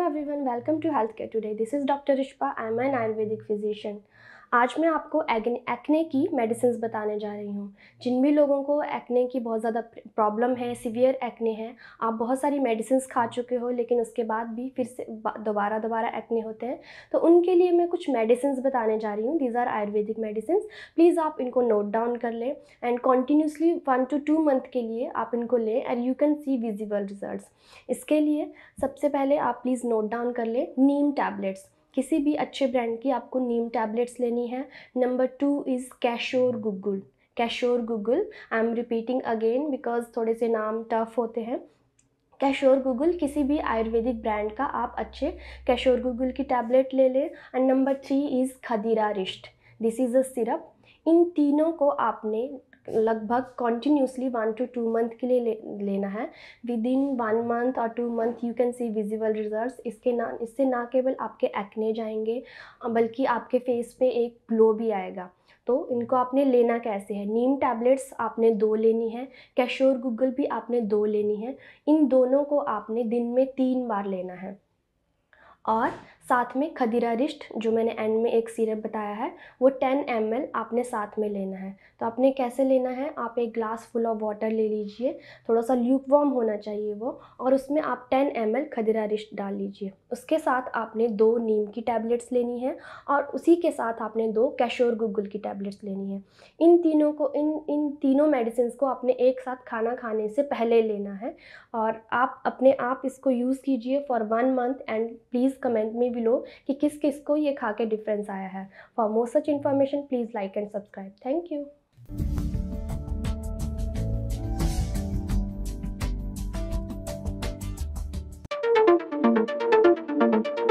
Hello everyone, welcome to Healthcare Today. This is Dr. Rishpa. I am an Ayurvedic physician. आज मैं आपको acne की medicine बताने जा रही हूँ जिन भी लोगों को एक्ने की बहुत ज़्यादा प्रॉब्लम है सीवियर एक्ने हैं आप बहुत सारी मेडिसिन खा चुके हो लेकिन उसके बाद भी फिर से दोबारा दोबारा एक्ने होते हैं तो उनके लिए मैं कुछ मेडिसिन बताने जा रही हूँ these are ayurvedic medicine please आप इनको नोट डाउन कर लें and continuously one two two month के लिए आप इनको लें and you can see visible result इसके लिए सबसे पहले आप प्लीज़ नोट डाउन कर लें नीम टैबलेट्स किसी भी अच्छे ब्रांड की आपको नीम टैबलेट्स लेनी है number two is Kaishore guggul Kaishore guggul I am repeating again because थोड़े से नाम टफ होते हैं कैशोर गूगल किसी भी आयुर्वेदिक ब्रांड का आप अच्छे कैशोर गूगल की टैबलेट ले लें and number three is Khadirarishta this is a syrup इन तीनों को आपने लगभग continuously one two two month के लिए ले, लेना है विद इन वन मंथ और two month you can see visible result इसके ना इससे ना केवल आपके एक्ने जाएंगे बल्कि आपके फेस पे एक ग्लो भी आएगा तो इनको आपने लेना कैसे है नीम टैबलेट्स आपने दो लेनी है कैशोर गूगल भी आपने दो लेनी है इन दोनों को आपने दिन में तीन बार लेना है और साथ में खदीरा रिश्त जो मैंने एंड में एक सिरप बताया है वो 10 एम आपने साथ में लेना है तो आपने कैसे लेना है आप एक ग्लास फुल ऑफ वाटर ले लीजिए थोड़ा सा ल्यूक वॉर्म होना चाहिए वो और उसमें आप 10 एम खदीरा रिश्त डाल लीजिए उसके साथ आपने दो नीम की टैबलेट्स लेनी है और उसी के साथ आपने दो कैशोर गुगल की टैबलेट्स लेनी है इन तीनों को इन इन तीनों मेडिसिन को आपने एक साथ खाना खाने से पहले लेना है और आप अपने आप इसको यूज़ कीजिए for one month and please please comment में बिलो कि किस किस को ये खा के डिफरेंस आया है for more such information please like and subscribe thank you